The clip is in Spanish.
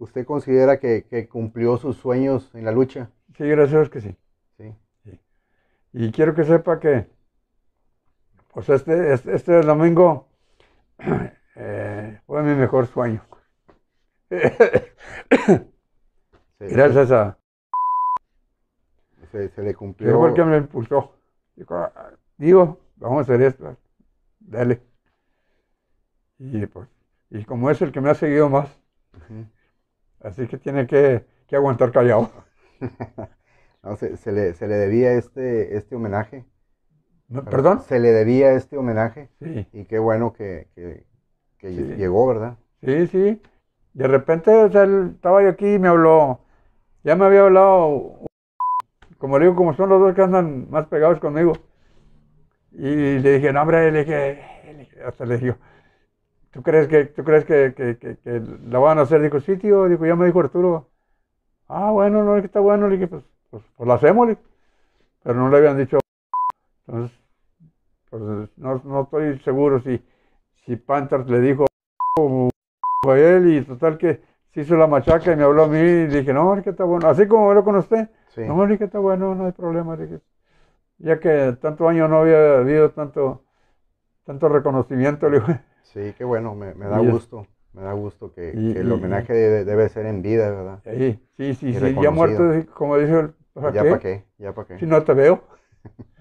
¿Usted considera que, cumplió sus sueños en la lucha? Sí, gracias que sí. sí. Y quiero que sepa que, pues este, este, este domingo eh, fue mi mejor sueño. gracias a... Se, le cumplió. Fue el que me impulsó. Digo, vamos a hacer esto. Dale. Pues, y, como es el que me ha seguido más. Así que tiene que, que aguantar callado. se, le, se, le, debía este, este homenaje. ¿Perdón? Se le debía este homenaje. Sí. Y qué bueno que, que, llegó, ¿verdad? Sí, sí. De repente él, estaba yo aquí y me habló. Ya me había hablado, como digo, como son los dos que andan más pegados conmigo. Y le dije, no, hombre, le dije, hasta le dijo ¿tú crees que, tú crees que, la van a hacer? Dijo, sí, tío, dijo, ya me dijo Arturo. Ah, bueno, no, es que está bueno, le dije, pues, pues, pues la hacemos, pero no le habían dicho. Entonces, pues, no, estoy seguro si, si Panthers le dijo a él y total que se hizo la machaca y me habló a mí y dije, no, es que está bueno, así como lo con usted, no, es que está bueno, no hay problema, ya que tanto año no había habido tanto tanto reconocimiento. Le Sí, qué bueno, me, me da gusto. Me da gusto que, el homenaje debe ser en vida, ¿verdad? Sí, sí, sí, sí ya muerto, como dice el, ¿para ya para qué, ya para qué. Si no te veo.